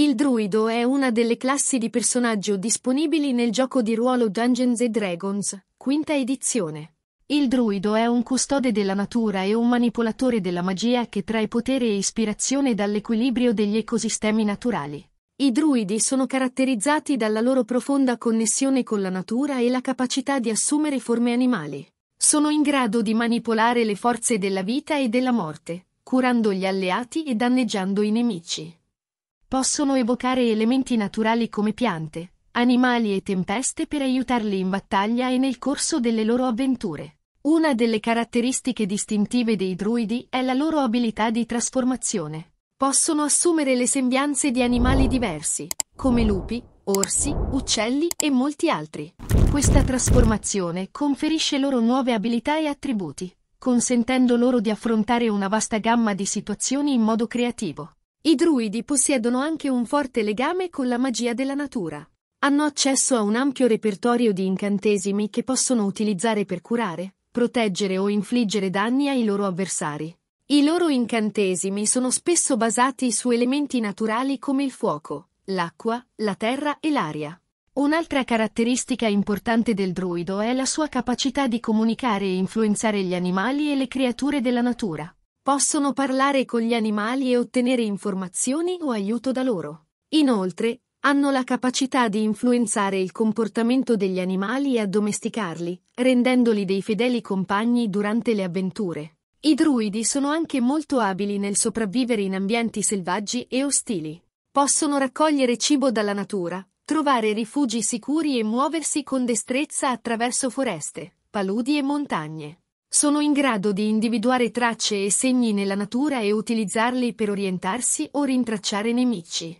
Il druido è una delle classi di personaggio disponibili nel gioco di ruolo Dungeons Dragons, quinta edizione. Il druido è un custode della natura e un manipolatore della magia che trae potere e ispirazione dall'equilibrio degli ecosistemi naturali. I druidi sono caratterizzati dalla loro profonda connessione con la natura e la capacità di assumere forme animali. Sono in grado di manipolare le forze della vita e della morte, curando gli alleati e danneggiando i nemici possono evocare elementi naturali come piante, animali e tempeste per aiutarli in battaglia e nel corso delle loro avventure. Una delle caratteristiche distintive dei druidi è la loro abilità di trasformazione. Possono assumere le sembianze di animali diversi, come lupi, orsi, uccelli e molti altri. Questa trasformazione conferisce loro nuove abilità e attributi, consentendo loro di affrontare una vasta gamma di situazioni in modo creativo. I druidi possiedono anche un forte legame con la magia della natura. Hanno accesso a un ampio repertorio di incantesimi che possono utilizzare per curare, proteggere o infliggere danni ai loro avversari. I loro incantesimi sono spesso basati su elementi naturali come il fuoco, l'acqua, la terra e l'aria. Un'altra caratteristica importante del druido è la sua capacità di comunicare e influenzare gli animali e le creature della natura. Possono parlare con gli animali e ottenere informazioni o aiuto da loro. Inoltre, hanno la capacità di influenzare il comportamento degli animali e addomesticarli, rendendoli dei fedeli compagni durante le avventure. I druidi sono anche molto abili nel sopravvivere in ambienti selvaggi e ostili. Possono raccogliere cibo dalla natura, trovare rifugi sicuri e muoversi con destrezza attraverso foreste, paludi e montagne sono in grado di individuare tracce e segni nella natura e utilizzarli per orientarsi o rintracciare nemici.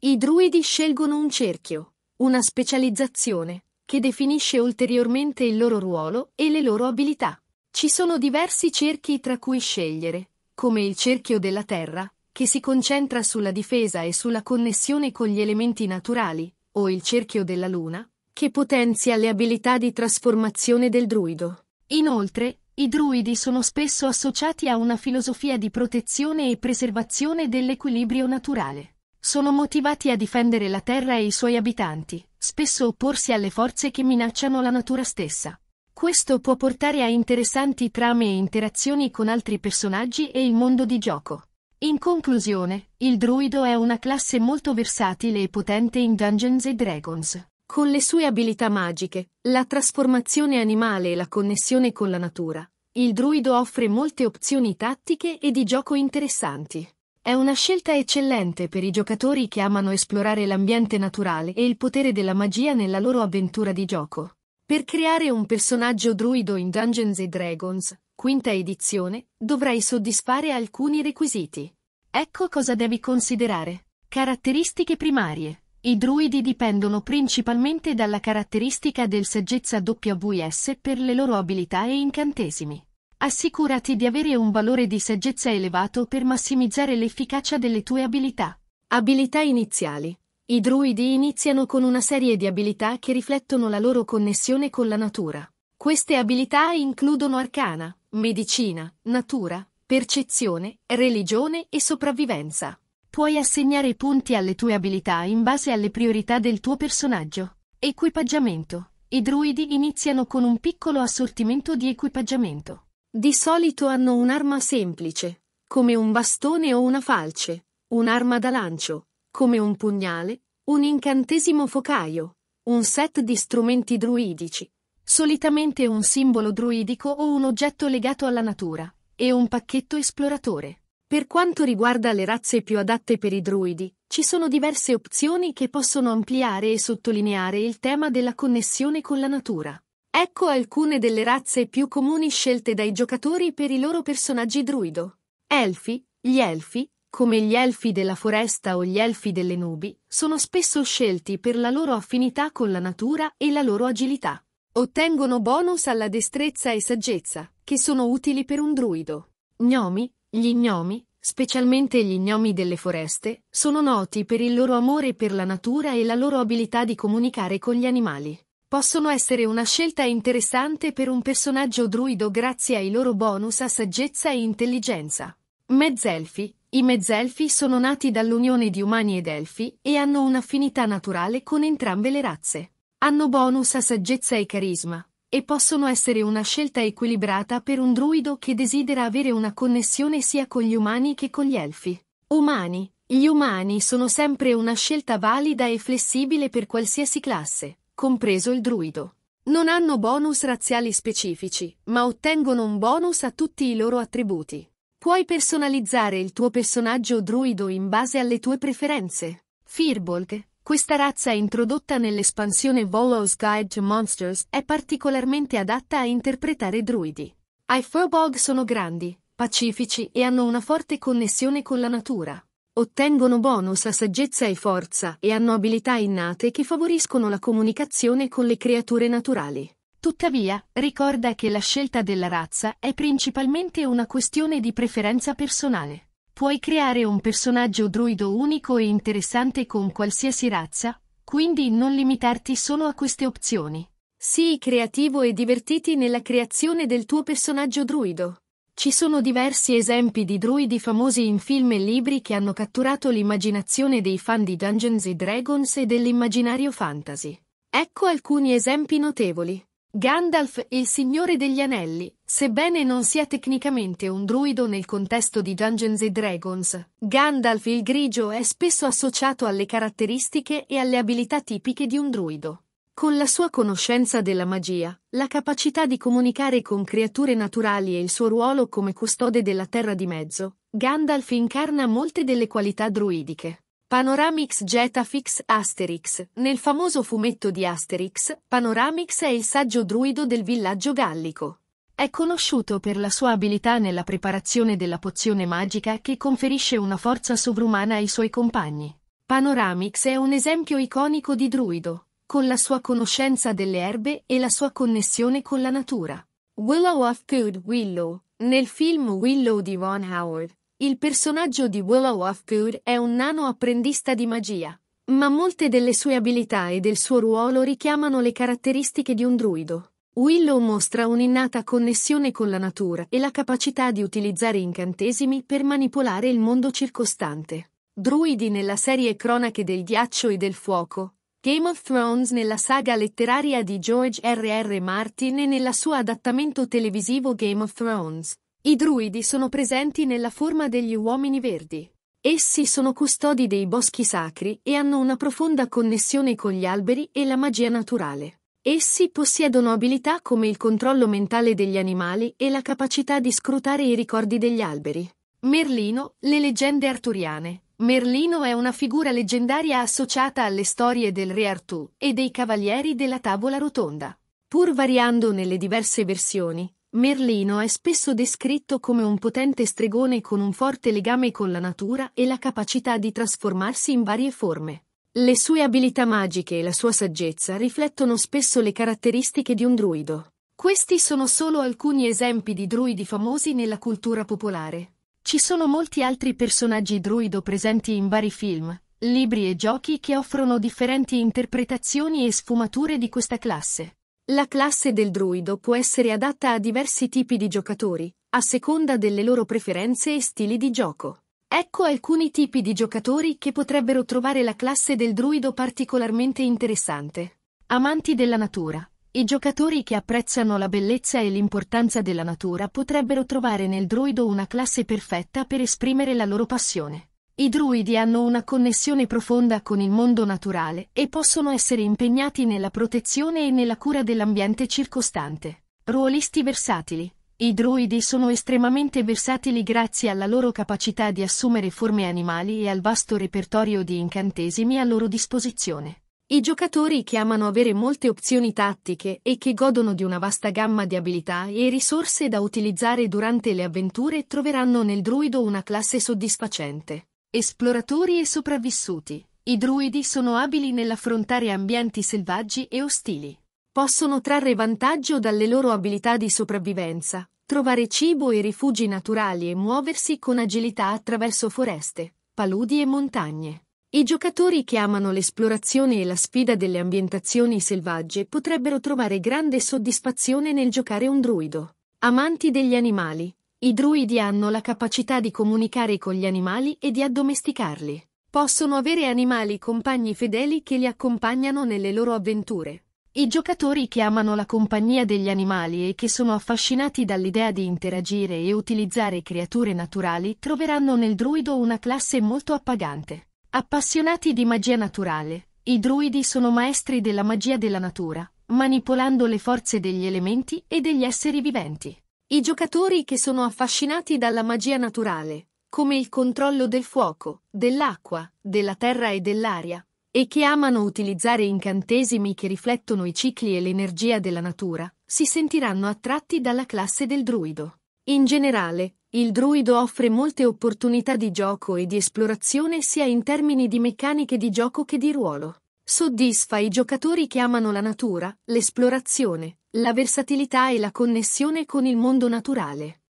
I druidi scelgono un cerchio, una specializzazione, che definisce ulteriormente il loro ruolo e le loro abilità. Ci sono diversi cerchi tra cui scegliere, come il cerchio della terra, che si concentra sulla difesa e sulla connessione con gli elementi naturali, o il cerchio della luna, che potenzia le abilità di trasformazione del druido. Inoltre, i druidi sono spesso associati a una filosofia di protezione e preservazione dell'equilibrio naturale. Sono motivati a difendere la terra e i suoi abitanti, spesso opporsi alle forze che minacciano la natura stessa. Questo può portare a interessanti trame e interazioni con altri personaggi e il mondo di gioco. In conclusione, il druido è una classe molto versatile e potente in Dungeons Dragons. Con le sue abilità magiche, la trasformazione animale e la connessione con la natura, il druido offre molte opzioni tattiche e di gioco interessanti. È una scelta eccellente per i giocatori che amano esplorare l'ambiente naturale e il potere della magia nella loro avventura di gioco. Per creare un personaggio druido in Dungeons Dragons, quinta edizione, dovrai soddisfare alcuni requisiti. Ecco cosa devi considerare. Caratteristiche primarie. I druidi dipendono principalmente dalla caratteristica del saggezza WS per le loro abilità e incantesimi. Assicurati di avere un valore di saggezza elevato per massimizzare l'efficacia delle tue abilità. Abilità iniziali. I druidi iniziano con una serie di abilità che riflettono la loro connessione con la natura. Queste abilità includono arcana, medicina, natura, percezione, religione e sopravvivenza. Puoi assegnare punti alle tue abilità in base alle priorità del tuo personaggio. Equipaggiamento. I druidi iniziano con un piccolo assortimento di equipaggiamento. Di solito hanno un'arma semplice, come un bastone o una falce, un'arma da lancio, come un pugnale, un incantesimo focaio, un set di strumenti druidici, solitamente un simbolo druidico o un oggetto legato alla natura, e un pacchetto esploratore. Per quanto riguarda le razze più adatte per i druidi, ci sono diverse opzioni che possono ampliare e sottolineare il tema della connessione con la natura. Ecco alcune delle razze più comuni scelte dai giocatori per i loro personaggi druido. Elfi, gli elfi, come gli elfi della foresta o gli elfi delle nubi, sono spesso scelti per la loro affinità con la natura e la loro agilità. Ottengono bonus alla destrezza e saggezza, che sono utili per un druido. Gnomi, gli gnomi, specialmente gli gnomi delle foreste, sono noti per il loro amore per la natura e la loro abilità di comunicare con gli animali. Possono essere una scelta interessante per un personaggio druido grazie ai loro bonus a saggezza e intelligenza. Mezzelfi. I mezzelfi sono nati dall'unione di umani ed elfi e hanno un'affinità naturale con entrambe le razze. Hanno bonus a saggezza e carisma, e possono essere una scelta equilibrata per un druido che desidera avere una connessione sia con gli umani che con gli elfi. Umani. Gli umani sono sempre una scelta valida e flessibile per qualsiasi classe, compreso il druido. Non hanno bonus razziali specifici, ma ottengono un bonus a tutti i loro attributi. Puoi personalizzare il tuo personaggio druido in base alle tue preferenze. Firbolg, questa razza introdotta nell'espansione Volo's Guide to Monsters è particolarmente adatta a interpretare druidi. I Furbolg sono grandi, pacifici e hanno una forte connessione con la natura. Ottengono bonus a saggezza e forza e hanno abilità innate che favoriscono la comunicazione con le creature naturali. Tuttavia, ricorda che la scelta della razza è principalmente una questione di preferenza personale. Puoi creare un personaggio druido unico e interessante con qualsiasi razza, quindi non limitarti solo a queste opzioni. Sii creativo e divertiti nella creazione del tuo personaggio druido. Ci sono diversi esempi di druidi famosi in film e libri che hanno catturato l'immaginazione dei fan di Dungeons Dragons e dell'immaginario fantasy. Ecco alcuni esempi notevoli. Gandalf il Signore degli Anelli, sebbene non sia tecnicamente un druido nel contesto di Dungeons Dragons, Gandalf il Grigio è spesso associato alle caratteristiche e alle abilità tipiche di un druido. Con la sua conoscenza della magia, la capacità di comunicare con creature naturali e il suo ruolo come custode della Terra di Mezzo, Gandalf incarna molte delle qualità druidiche. Panoramix Jetafix Asterix. Nel famoso fumetto di Asterix, Panoramix è il saggio druido del villaggio gallico. È conosciuto per la sua abilità nella preparazione della pozione magica che conferisce una forza sovrumana ai suoi compagni. Panoramix è un esempio iconico di druido, con la sua conoscenza delle erbe e la sua connessione con la natura. Willow of Good Willow. Nel film Willow di Ron Howard, il personaggio di Willow of Good è un nano apprendista di magia, ma molte delle sue abilità e del suo ruolo richiamano le caratteristiche di un druido. Willow mostra un'innata connessione con la natura e la capacità di utilizzare incantesimi per manipolare il mondo circostante. Druidi nella serie Cronache del ghiaccio e del fuoco, Game of Thrones nella saga letteraria di George R.R. Martin e nella sua adattamento televisivo Game of Thrones. I druidi sono presenti nella forma degli uomini verdi. Essi sono custodi dei boschi sacri e hanno una profonda connessione con gli alberi e la magia naturale. Essi possiedono abilità come il controllo mentale degli animali e la capacità di scrutare i ricordi degli alberi. Merlino, le leggende arturiane. Merlino è una figura leggendaria associata alle storie del re Artù e dei cavalieri della tavola rotonda. Pur variando nelle diverse versioni, Merlino è spesso descritto come un potente stregone con un forte legame con la natura e la capacità di trasformarsi in varie forme. Le sue abilità magiche e la sua saggezza riflettono spesso le caratteristiche di un druido. Questi sono solo alcuni esempi di druidi famosi nella cultura popolare. Ci sono molti altri personaggi druido presenti in vari film, libri e giochi che offrono differenti interpretazioni e sfumature di questa classe. La classe del druido può essere adatta a diversi tipi di giocatori, a seconda delle loro preferenze e stili di gioco. Ecco alcuni tipi di giocatori che potrebbero trovare la classe del druido particolarmente interessante. Amanti della natura. I giocatori che apprezzano la bellezza e l'importanza della natura potrebbero trovare nel druido una classe perfetta per esprimere la loro passione. I druidi hanno una connessione profonda con il mondo naturale e possono essere impegnati nella protezione e nella cura dell'ambiente circostante. Ruolisti versatili. I druidi sono estremamente versatili grazie alla loro capacità di assumere forme animali e al vasto repertorio di incantesimi a loro disposizione. I giocatori che amano avere molte opzioni tattiche e che godono di una vasta gamma di abilità e risorse da utilizzare durante le avventure troveranno nel druido una classe soddisfacente. Esploratori e sopravvissuti. I druidi sono abili nell'affrontare ambienti selvaggi e ostili. Possono trarre vantaggio dalle loro abilità di sopravvivenza, trovare cibo e rifugi naturali e muoversi con agilità attraverso foreste, paludi e montagne. I giocatori che amano l'esplorazione e la sfida delle ambientazioni selvagge potrebbero trovare grande soddisfazione nel giocare un druido. Amanti degli animali, i druidi hanno la capacità di comunicare con gli animali e di addomesticarli. Possono avere animali compagni fedeli che li accompagnano nelle loro avventure. I giocatori che amano la compagnia degli animali e che sono affascinati dall'idea di interagire e utilizzare creature naturali troveranno nel druido una classe molto appagante. Appassionati di magia naturale, i druidi sono maestri della magia della natura, manipolando le forze degli elementi e degli esseri viventi. I giocatori che sono affascinati dalla magia naturale, come il controllo del fuoco, dell'acqua, della terra e dell'aria, e che amano utilizzare incantesimi che riflettono i cicli e l'energia della natura, si sentiranno attratti dalla classe del druido. In generale, il druido offre molte opportunità di gioco e di esplorazione sia in termini di meccaniche di gioco che di ruolo. Soddisfa i giocatori che amano la natura, l'esplorazione, la versatilità e la connessione con il mondo naturale.